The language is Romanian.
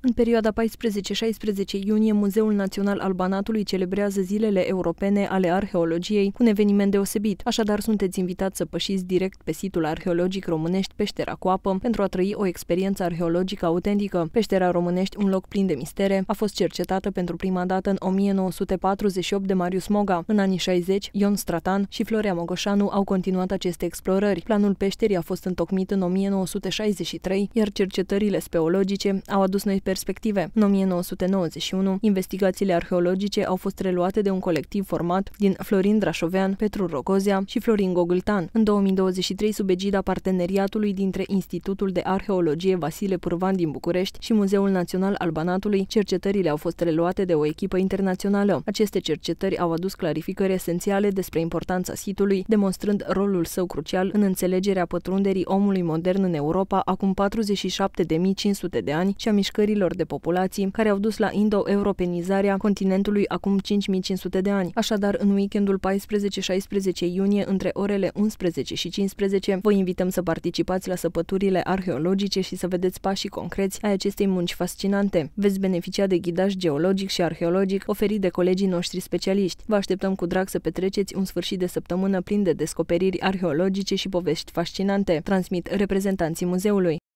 În perioada 14-16 iunie, Muzeul Național al Banatului celebrează zilele europene ale arheologiei, cu un eveniment deosebit. Așadar, sunteți invitați să pășiți direct pe situl arheologic românești Peștera cu apă pentru a trăi o experiență arheologică autentică. Peștera românești, un loc plin de mistere, a fost cercetată pentru prima dată în 1948 de Marius Moga. În anii 60, Ion Stratan și Florea Mogoșanu au continuat aceste explorări. Planul peșterii a fost întocmit în 1963, iar cercetările speologice au adus noi perspective. În 1991, investigațiile arheologice au fost reluate de un colectiv format din Florin Drașovean, Petru Rogozia și Florin Gogultan. În 2023, sub egida parteneriatului dintre Institutul de Arheologie Vasile Purvan din București și Muzeul Național al Banatului, cercetările au fost reluate de o echipă internațională. Aceste cercetări au adus clarificări esențiale despre importanța sitului, demonstrând rolul său crucial în înțelegerea pătrunderii omului modern în Europa acum 47.500 de ani și a mișcării categoriilor de populații care au dus la indo-europenizarea continentului acum 5500 de ani. Așadar, în weekendul 14-16 iunie, între orele 11 și 15, vă invităm să participați la săpăturile arheologice și să vedeți pașii concreți ai acestei munci fascinante. Veți beneficia de ghidaj geologic și arheologic oferit de colegii noștri specialiști. Vă așteptăm cu drag să petreceți un sfârșit de săptămână plin de descoperiri arheologice și povești fascinante, transmit reprezentanții muzeului.